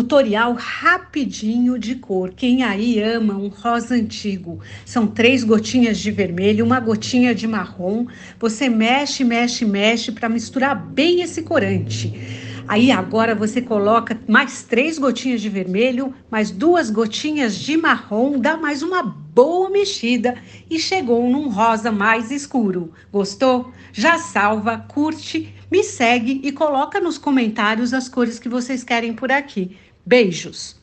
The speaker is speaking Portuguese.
Tutorial rapidinho de cor. Quem aí ama um rosa antigo? São três gotinhas de vermelho, uma gotinha de marrom. Você mexe, mexe, mexe para misturar bem esse corante. Aí agora você coloca mais três gotinhas de vermelho, mais duas gotinhas de marrom, dá mais uma boa mexida e chegou num rosa mais escuro. Gostou? Já salva, curte, me segue e coloca nos comentários as cores que vocês querem por aqui. Beijos!